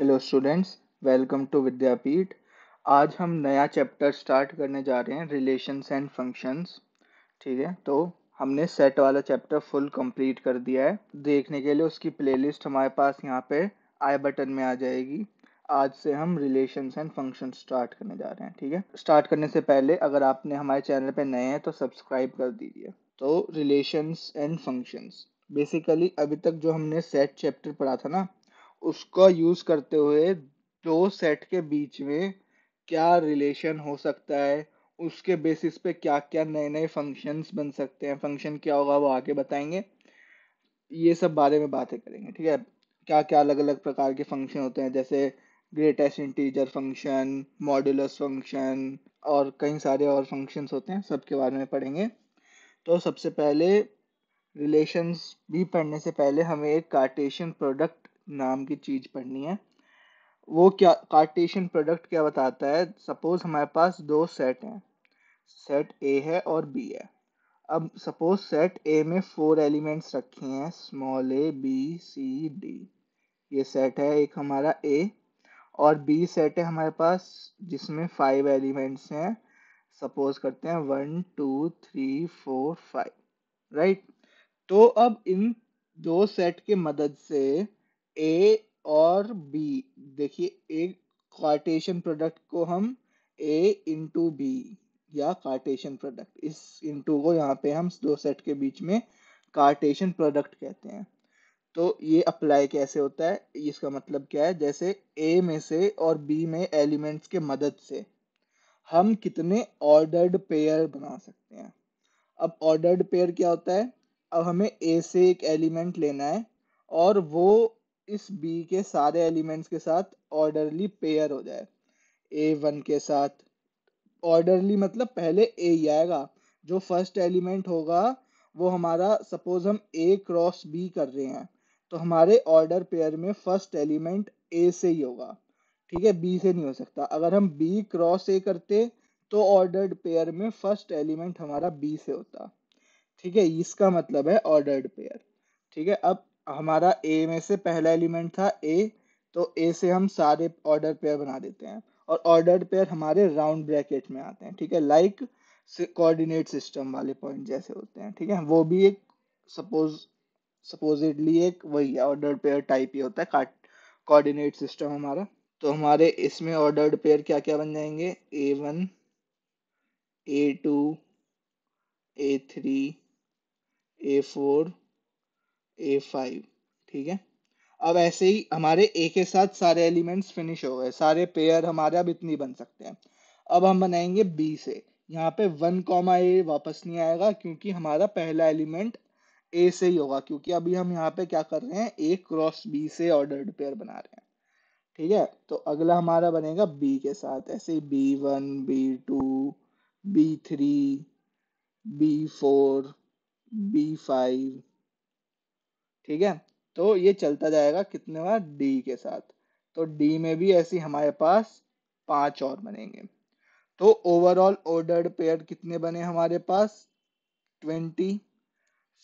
hello students welcome to Vidyapeeth आज हम नया चैप्टर स्टार्ट करने जा रहे हैं रिलेशंस एंड फंक्शंस ठीक है तो हमने सेट वाला चैप्टर फुल कंप्लीट कर दिया है देखने के लिए उसकी प्लेलिस्ट हमारे पास यहाँ पे आई बटन में आ जाएगी आज से हम रिलेशंस एंड फंक्शन स्टार्ट करने जा रहे हैं ठीक है स्टार्ट करने से पहले अगर आपने हमारे चैनल पर नए हैं तो सब्सक्राइब कर दीजिए तो रिलेशंस एंड फंक्शंस बेसिकली अभी तक जो हमने सेट चैप्टर पढ़ा था ना उसका यूज करते हुए दो सेट के बीच में क्या रिलेशन हो सकता है उसके बेसिस पे क्या क्या नए नए फंक्शंस बन सकते हैं फंक्शन क्या होगा वो आगे बताएंगे ये सब बारे में बातें करेंगे ठीक है क्या क्या अलग अलग प्रकार के फंक्शन होते हैं जैसे greatest integer function modulus function और कई सारे और फंक्शंस होते हैं सबके बारे में पढ़ेंगे तो सबसे पहले रिलेशंस भी पढ़ने से पहले हमें एक कार्टेशियन प्रोडक्ट नाम की चीज पढ़नी है वो क्या कार्टेशियन प्रोडक्ट क्या बताता है सपोज हमारे पास दो सेट हैं सेट ए है और बी है अब सपोज सेट ए में फोर एलिमेंट्स रखे हैं small A B C D ये सेट है एक हमारा ए और बी सेट है हमारे पास जिसमें फाइव एलिमेंट्स हैं सपोज करते हैं one two three four five right तो अब इन दो सेट के मदद से ए और बी देखिए एक कार्टेशन प्रोडक्ट को हम ए इंटू बी या कार्टेशन प्रोडक्ट इस इंटू को यहाँ पे हम दो सेट के बीच में कार्टेशन प्रोडक्ट कहते हैं तो ये अप्लाई कैसे होता है इसका मतलब क्या है जैसे ए में से और बी में एलिमेंट्स के मदद से हम कितने ऑर्डर्ड पेयर बना सकते हैं अब ऑर्डर्ड पेयर क्या होता है अब हमें ए से एक एलिमेंट लेना है और वो इस बी के सारे एलिमेंट्स के साथ ऑर्डरली पेयर हो जाए ए वन के साथ ऑर्डरली मतलब पहले ए ही आएगा जो फर्स्ट एलिमेंट होगा वो हमारा सपोज हम ए क्रॉस बी कर रहे हैं तो हमारे ऑर्डर पेयर में फर्स्ट एलिमेंट ए से ही होगा ठीक है बी से नहीं हो सकता अगर हम बी क्रॉस ए करते तो ऑर्डर्ड पेयर में फर्स्ट एलिमेंट हमारा बी से होता ठीक है इसका मतलब है ऑर्डर्ड पेयर ठीक है अब हमारा ए में से पहला एलिमेंट था ए तो ए से हम सारे ऑर्डर पेयर बना देते हैं और ऑर्डर पेयर हमारे राउंड ब्रैकेट में आते हैं ठीक है लाइक कोऑर्डिनेट सिस्टम वाले पॉइंट जैसे होते हैं ठीक है वो भी एक सपोज सपोजिटली एक वही है ऑर्डर पेयर टाइप ही होता है कोऑर्डिनेट सिस्टम हमारा तो हमारे इसमें ऑर्डर्ड पेयर क्या क्या बन जाएंगे A one A two A three A four A five ठीक है अब ऐसे ही हमारे ए के साथ सारे एलिमेंट्स फिनिश हो गए सारे पेयर हमारे अब इतनी बन सकते हैं अब हम बनाएंगे बी से यहाँ पे वन कॉमा ए वापस नहीं आएगा क्योंकि हमारा पहला एलिमेंट ए से ही होगा क्योंकि अभी हम यहाँ पे क्या कर रहे हैं ए क्रॉस बी से ऑर्डर्ड पेयर बना रहे हैं ठीक है तो अगला हमारा बनेगा बी के साथ ऐसे ही B one B two B three B four B five ठीक है तो ये चलता जाएगा कितने बार डी के साथ तो डी में भी ऐसी हमारे पास पांच और बनेंगे तो ओवरऑल ऑर्डर्ड पेयर कितने बने हमारे पास ट्वेंटी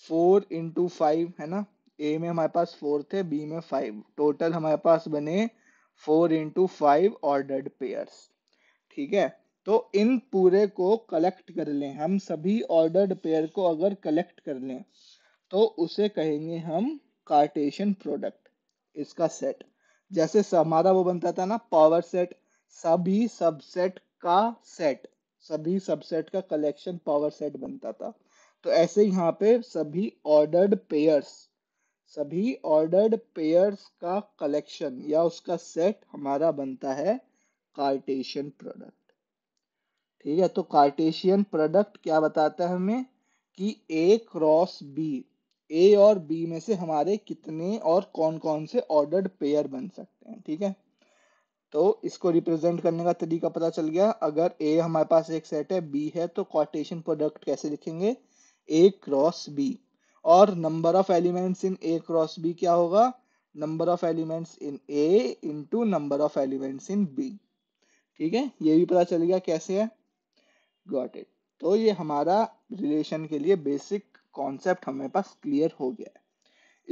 फोर इंटू फाइव है ना ए में हमारे पास फोर थे बी में फाइव टोटल हमारे पास बने four into five ordered pair ठीक है तो इन पूरे को कलेक्ट कर लें हम सभी ऑर्डर्ड पेयर को अगर कलेक्ट कर लें तो उसे कहेंगे हम कार्टेशियन प्रोडक्ट इसका सेट जैसे हमारा वो बनता था ना पावर सेट सभी सबसेट का सेट सभी सबसेट का कलेक्शन पावर सेट बनता था तो ऐसे यहाँ पे सभी ऑर्डर्ड पेयर्स सभी ऑर्डर्ड पेयर्स का कलेक्शन या उसका सेट हमारा बनता है कार्टेशियन प्रोडक्ट ठीक है तो कार्टेशियन प्रोडक्ट क्या बताता है हमें कि ए क्रॉस बी ए और बी में से हमारे कितने और कौन कौन से ऑर्डर्ड पेयर बन सकते हैं ठीक है तो इसको रिप्रेजेंट करने का तरीका पता चल गया अगर ए हमारे पास एक सेट है बी है तो क्वाटेशन प्रोडक्ट कैसे लिखेंगे ए क्रॉस बी और number of elements in A cross B क्या होगा number of elements in A into number of elements in B ठीक है ये भी पता चल गया कैसे है गॉट इट तो ये हमारा रिलेशन के लिए बेसिक कॉन्सेप्ट हमारे पास क्लियर हो गया है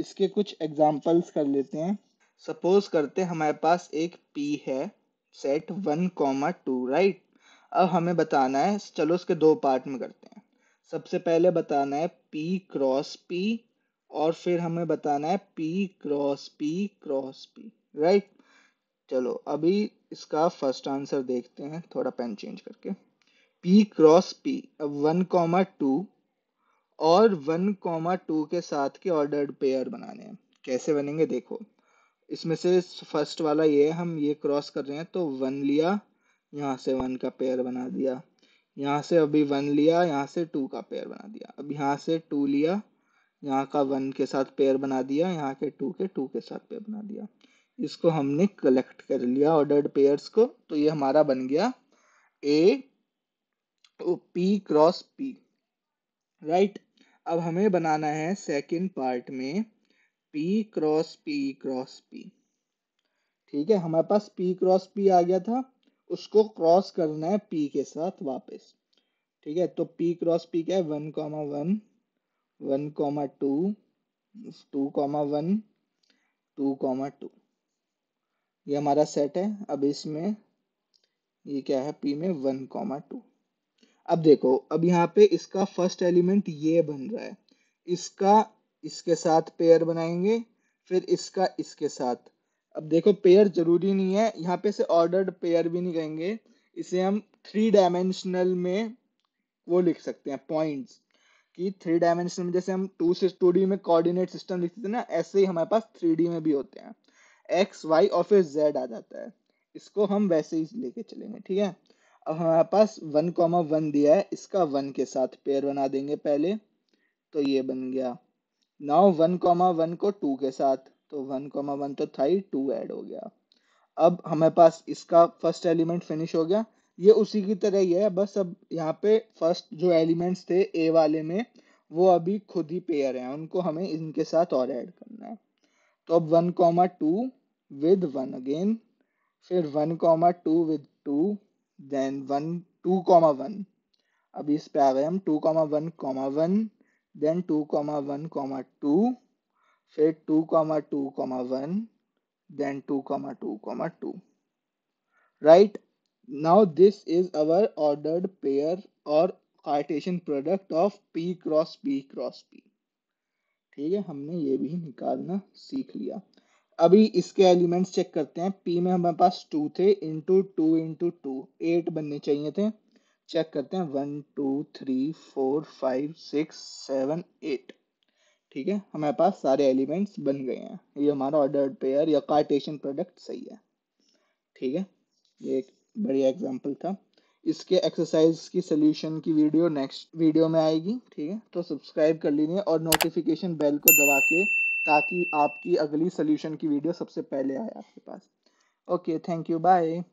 इसके कुछ एग्जाम्पल्स कर लेते हैं सपोज करते हैं हमारे पास एक पी है set one comma two right अब हमें बताना है चलो उसके दो पार्ट में करते हैं सबसे पहले बताना है पी क्रॉस पी और फिर हमें बताना है P cross P cross P right चलो अभी इसका फर्स्ट आंसर देखते हैं थोड़ा पेन चेंज करके पी क्रॉस पी अब वन कॉमा टू और वन कॉमा टू के साथ के ऑर्डर्ड पेयर बनाने हैं कैसे बनेंगे देखो इसमें से फर्स्ट वाला ये हम ये क्रॉस कर रहे हैं तो वन लिया यहाँ से वन का पेयर बना दिया यहाँ से अभी वन लिया यहाँ से टू का पेयर बना दिया अब यहाँ से टू लिया यहाँ का वन के साथ पेयर बना दिया यहाँ के टू के टू के साथ पेयर बना दिया इसको हमने कलेक्ट कर लिया ऑर्डर्ड पेयर्स को तो ये हमारा बन गया A P cross P right अब हमें बनाना है सेकंड पार्ट में P cross P cross P ठीक है हमारे पास पी क्रॉस पी आ गया था उसको क्रॉस करना है पी के साथ वापस ठीक है तो पी क्रॉस पी क्या है one comma one one comma two two comma one two comma two ये हमारा सेट है अब इसमें ये क्या है पी में वन कॉमा टू अब देखो अब यहाँ पे इसका फर्स्ट एलिमेंट ये बन रहा है इसका इसके साथ पेयर बनाएंगे फिर इसका इसके साथ अब देखो पेयर जरूरी नहीं है यहाँ पे से ऑर्डर्ड पेयर भी नहीं कहेंगे इसे हम थ्री डायमेंशनल में वो लिख सकते हैं पॉइंट्स कि थ्री डायमेंशनल में जैसे हम टू से टू डी में कोऑर्डिनेट सिस्टम लिखते थे ना ऐसे ही हमारे पास थ्री डी में भी होते हैं एक्स वाई और फिर जेड आ जाता है इसको हम वैसे ही लेके चलेंगे ठीक है हमारे पास वन कॉमा वन दिया है इसका वन के साथ पेयर बना देंगे पहले तो ये बन गया नाउ वन कॉमा वन को टू के साथ तो वन कॉमा वन तो था ही टू ऐड हो गया अब हमारे पास इसका फर्स्ट एलिमेंट फिनिश हो गया ये उसी की तरह ही है बस अब यहाँ पे फर्स्ट जो एलिमेंट्स थे ए वाले में वो अभी खुद ही पेयर हैं उनको हमें इनके साथ और ऐड करना है तो अब one comma two with one again फिर one comma two with two then one two comma one अब इस पे आ गए हम two comma one comma one then two comma one comma two फिर two comma two comma one then two comma two comma two right now this is our ordered pair और cartesian product of P cross P cross P ठीक है हमने ये भी निकालना सीख लिया अभी इसके एलिमेंट्स चेक करते हैं पी में हमारे पास टू थे into two into two eight बनने चाहिए थे चेक करते हैं one two three four five six seven eight ठीक है हमारे पास सारे एलिमेंट्स बन गए हैं ये हमारा ऑर्डर पेयर या कार्टेशन प्रोडक्ट सही है ठीक है ये एक बढ़िया एग्जाम्पल था इसके एक्सरसाइज की सोल्यूशन की वीडियो नेक्स्ट वीडियो में आएगी ठीक है तो सब्सक्राइब कर लीजिए और नोटिफिकेशन बेल को दबा के ताकि आपकी अगली सोल्यूशन की वीडियो सबसे पहले आए आपके पास ओके थैंक यू बाय